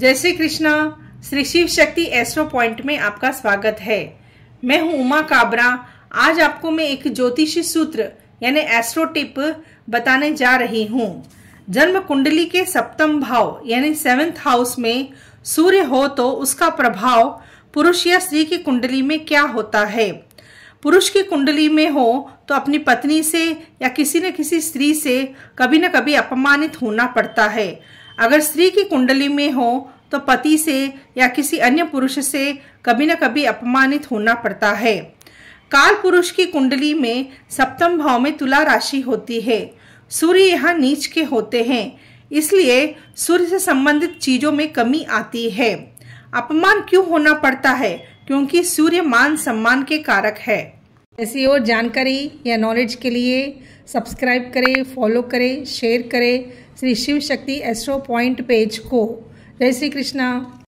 जय श्री कृष्णा श्री शिव शक्ति astro point में आपका स्वागत है मैं हूं उमा काबरा आज आपको मैं एक ज्योतिषी सूत्र यानी एस्ट्रो टिप बताने जा रही हूं जन्म कुंडली के सप्तम भाव यानी सेवेंथ हाउस में सूर्य हो तो उसका प्रभाव पुरुष या स्त्री की कुंडली में क्या होता है पुरुष की कुंडली में हो तो अपनी पत्नी से या किसी न किसी स्त्री से कभी न कभी अपमानित होना पड़ता है अगर स्त्री की कुंडली में हो तो पति से या किसी अन्य पुरुष से कभी न कभी अपमानित होना पड़ता है काल पुरुष की कुंडली में सप्तम भाव में तुला राशि होती है सूर्य यहाँ नीच के होते हैं इसलिए सूर्य से संबंधित चीजों में कमी आती है अपमान क्यों होना पड़ता है क्योंकि सूर्य मान सम्मान के कारक है ऐसी और जानकारी या नॉलेज के लिए सब्सक्राइब करें फॉलो करें शेयर करें श्री शिव शक्ति एस्ट्रो पॉइंट पेज को जय श्री कृष्णा